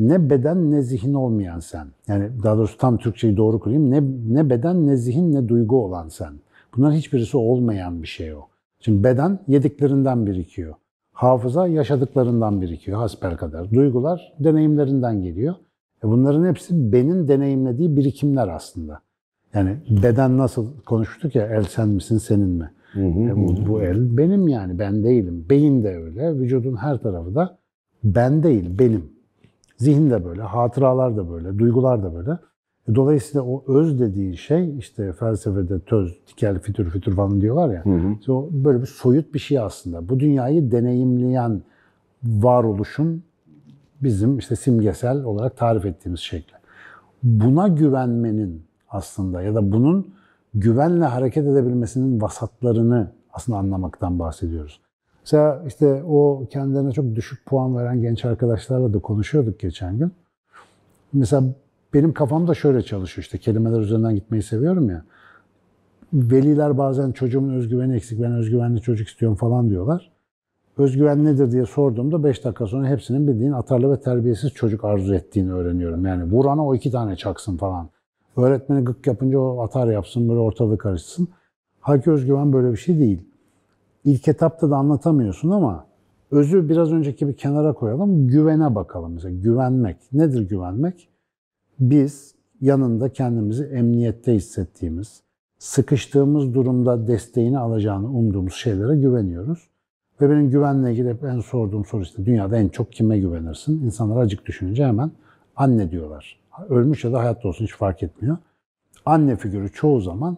ne beden ne zihin olmayan sen. Yani daha doğrusu tam Türkçeyi doğru kurayım. Ne, ne beden ne zihin ne duygu olan sen. Bunların hiçbirisi olmayan bir şey o. Şimdi beden yediklerinden birikiyor. Hafıza yaşadıklarından birikiyor hasper kadar. Duygular deneyimlerinden geliyor. E bunların hepsi benim deneyimlediği birikimler aslında. Yani beden nasıl konuştuk ya el sen misin senin mi? e bu, bu el benim yani ben değilim. Beyin de öyle. Vücudun her tarafı da ben değil benim. Zihin de böyle, hatıralar da böyle, duygular da böyle. E, dolayısıyla o öz dediği şey işte felsefede töz, tikel fütür, fütür falan diyorlar ya. Hı hı. İşte o böyle bir soyut bir şey aslında. Bu dünyayı deneyimleyen varoluşun bizim işte simgesel olarak tarif ettiğimiz şekli. Buna güvenmenin aslında ya da bunun güvenle hareket edebilmesinin vasatlarını aslında anlamaktan bahsediyoruz. Mesela işte o kendilerine çok düşük puan veren genç arkadaşlarla da konuşuyorduk geçen gün. Mesela benim kafam da şöyle çalışıyor işte kelimeler üzerinden gitmeyi seviyorum ya. Veliler bazen çocuğumun özgüveni eksik, ben özgüvenli çocuk istiyorum falan diyorlar. Özgüven nedir diye sorduğumda 5 dakika sonra hepsinin bildiğin atarlı ve terbiyesiz çocuk arzu ettiğini öğreniyorum. Yani vurana o iki tane çaksın falan. Öğretmeni gık yapınca o atar yapsın, böyle ortalığı karışsın. Halbuki özgüven böyle bir şey değil ilk etapta da anlatamıyorsun ama özü biraz önceki bir kenara koyalım. Güvene bakalım. Mesela güvenmek. Nedir güvenmek? Biz yanında kendimizi emniyette hissettiğimiz, sıkıştığımız durumda desteğini alacağını umduğumuz şeylere güveniyoruz. Ve benim güvenle ilgili hep en sorduğum soru işte dünyada en çok kime güvenirsin? İnsanlar acık düşününce hemen anne diyorlar. Ölmüş ya da hayatta olsun hiç fark etmiyor. Anne figürü çoğu zaman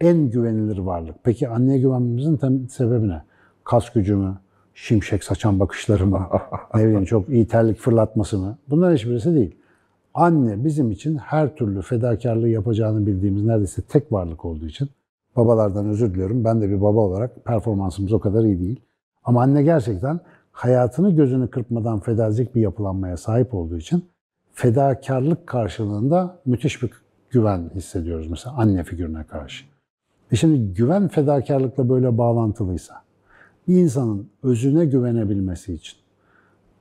en güvenilir varlık. Peki anneye güvenmemizin sebebi ne? Kas gücü mü? Şimşek saçan bakışları mı? ne bileyim çok iyi terlik fırlatması mı? Bunlar hiçbirisi değil. Anne bizim için her türlü fedakarlığı yapacağını bildiğimiz neredeyse tek varlık olduğu için babalardan özür diliyorum. Ben de bir baba olarak performansımız o kadar iyi değil. Ama anne gerçekten hayatını gözünü kırpmadan fedazilik bir yapılanmaya sahip olduğu için fedakarlık karşılığında müthiş bir güven hissediyoruz mesela anne figürüne karşı. E şimdi güven fedakarlıkla böyle bağlantılıysa, bir insanın özüne güvenebilmesi için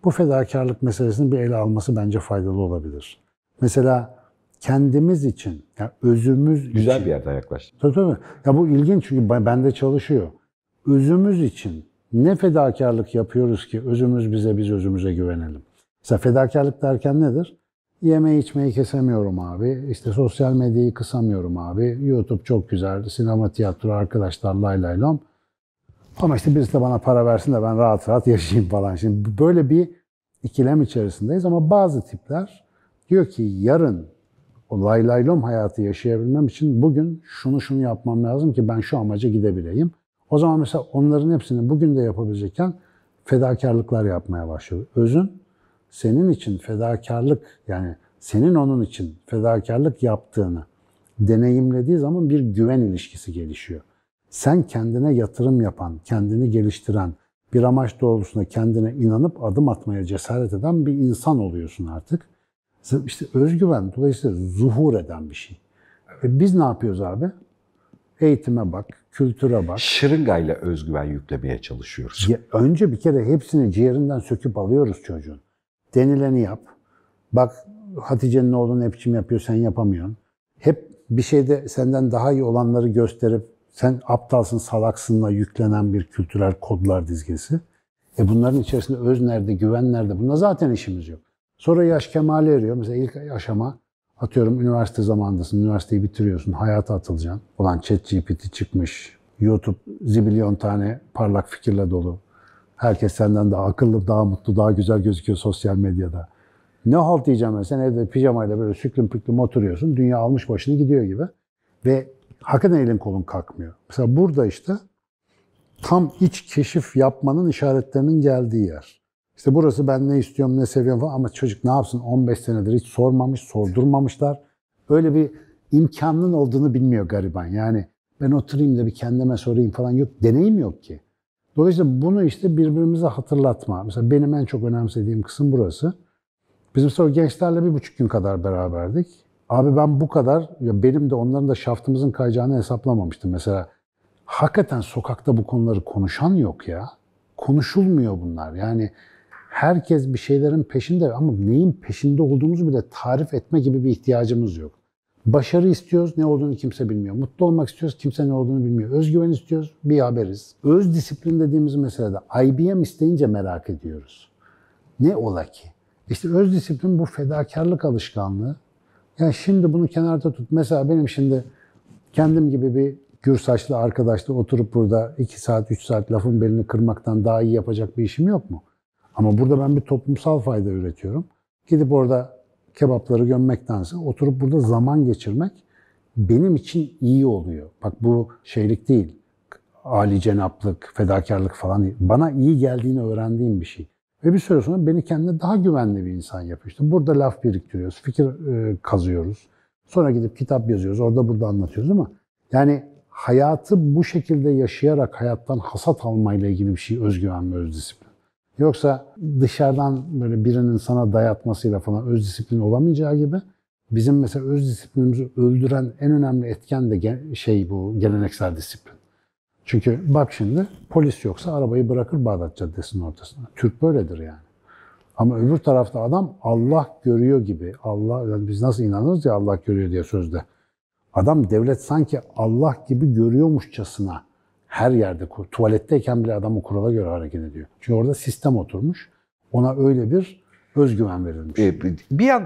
bu fedakarlık meselesini bir ele alması bence faydalı olabilir. Mesela kendimiz için, yani özümüz Güzel için, bir yerden yaklaştın. Tabii tabii. Ya bu ilginç çünkü bende çalışıyor. Özümüz için ne fedakarlık yapıyoruz ki özümüz bize, biz özümüze güvenelim. Mesela fedakarlık derken nedir? Yeme içmeyi kesemiyorum abi. İşte sosyal medyayı kısamıyorum abi. YouTube çok güzel. Sinema, tiyatro, arkadaşlar lay lay lom. Ama işte birisi de bana para versin de ben rahat rahat yaşayayım falan. Şimdi böyle bir ikilem içerisindeyiz ama bazı tipler diyor ki yarın o lay lay lom hayatı yaşayabilmem için bugün şunu şunu yapmam lazım ki ben şu amaca gidebileyim. O zaman mesela onların hepsini bugün de yapabilecekken fedakarlıklar yapmaya başlıyor. Özün senin için fedakarlık yani senin onun için fedakarlık yaptığını deneyimlediği zaman bir güven ilişkisi gelişiyor. Sen kendine yatırım yapan, kendini geliştiren, bir amaç doğrultusunda kendine inanıp adım atmaya cesaret eden bir insan oluyorsun artık. İşte özgüven dolayısıyla zuhur eden bir şey. E biz ne yapıyoruz abi? Eğitime bak, kültüre bak. Şırıngayla özgüven yüklemeye çalışıyoruz. Ya önce bir kere hepsini ciğerinden söküp alıyoruz çocuğun denileni yap. Bak Hatice'nin oğlu ne çim yapıyor sen yapamıyorsun. Hep bir şeyde senden daha iyi olanları gösterip sen aptalsın salaksınla yüklenen bir kültürel kodlar dizgesi. E bunların içerisinde öz nerede, güven nerede? Bunda zaten işimiz yok. Sonra yaş kemale eriyor. Mesela ilk aşama atıyorum üniversite zamanındasın, üniversiteyi bitiriyorsun, hayata atılacaksın. Ulan chat GPT çıkmış, YouTube zibilyon tane parlak fikirle dolu. Herkes senden daha akıllı, daha mutlu, daha güzel gözüküyor sosyal medyada. Ne halt diyeceğim ben? Sen evde pijamayla böyle süklüm püklüm oturuyorsun. Dünya almış başını gidiyor gibi. Ve hakikaten elin kolun kalkmıyor. Mesela burada işte tam iç keşif yapmanın işaretlerinin geldiği yer. İşte burası ben ne istiyorum, ne seviyorum falan. ama çocuk ne yapsın 15 senedir hiç sormamış, sordurmamışlar. Öyle bir imkanın olduğunu bilmiyor gariban. Yani ben oturayım da bir kendime sorayım falan yok. Deneyim yok ki. Dolayısıyla bunu işte birbirimize hatırlatma. Mesela benim en çok önemsediğim kısım burası. Bizim mesela gençlerle bir buçuk gün kadar beraberdik. Abi ben bu kadar, ya benim de onların da şaftımızın kayacağını hesaplamamıştım. Mesela hakikaten sokakta bu konuları konuşan yok ya. Konuşulmuyor bunlar. Yani herkes bir şeylerin peşinde ama neyin peşinde olduğumuzu bile tarif etme gibi bir ihtiyacımız yok. Başarı istiyoruz, ne olduğunu kimse bilmiyor. Mutlu olmak istiyoruz, kimse ne olduğunu bilmiyor. Özgüven istiyoruz, bir haberiz. Öz disiplin dediğimiz meselede IBM isteyince merak ediyoruz. Ne ola ki? İşte öz disiplin bu fedakarlık alışkanlığı. Yani şimdi bunu kenarda tut. Mesela benim şimdi kendim gibi bir gür saçlı arkadaşla oturup burada 2 saat 3 saat lafın belini kırmaktan daha iyi yapacak bir işim yok mu? Ama burada ben bir toplumsal fayda üretiyorum. Gidip orada kebapları gömmektense oturup burada zaman geçirmek benim için iyi oluyor. Bak bu şeylik değil. Ali cenaplık, fedakarlık falan değil. Bana iyi geldiğini öğrendiğim bir şey. Ve bir süre sonra beni kendine daha güvenli bir insan yapıyor. İşte burada laf biriktiriyoruz, fikir e, kazıyoruz. Sonra gidip kitap yazıyoruz, orada burada anlatıyoruz ama yani hayatı bu şekilde yaşayarak hayattan hasat almayla ilgili bir şey özgüven ve özdisiplin. Yoksa dışarıdan böyle birinin sana dayatmasıyla falan öz disiplin olamayacağı gibi bizim mesela öz disiplinimizi öldüren en önemli etken de şey bu geleneksel disiplin. Çünkü bak şimdi polis yoksa arabayı bırakır Bağdat Caddesi'nin ortasına. Türk böyledir yani. Ama öbür tarafta adam Allah görüyor gibi. Allah yani biz nasıl inanırız ya Allah görüyor diye sözde. Adam devlet sanki Allah gibi görüyormuşçasına her yerde, tuvaletteyken bile adam o kurala göre hareket ediyor. Çünkü orada sistem oturmuş. Ona öyle bir özgüven verilmiş. E, bir yandan